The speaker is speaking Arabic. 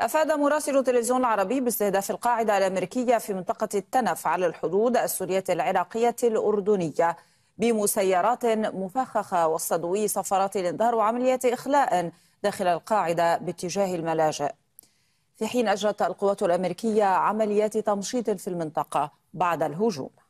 أفاد مراسل تلفزيون العربي باستهداف القاعدة الأمريكية في منطقة التنف على الحدود السورية العراقية الأردنية بمسيرات مفخخة وصدوي ضوء صفارات الإنذار وعمليات إخلاء داخل القاعدة باتجاه الملاجئ في حين أجرت القوات الأمريكية عمليات تمشيط في المنطقة بعد الهجوم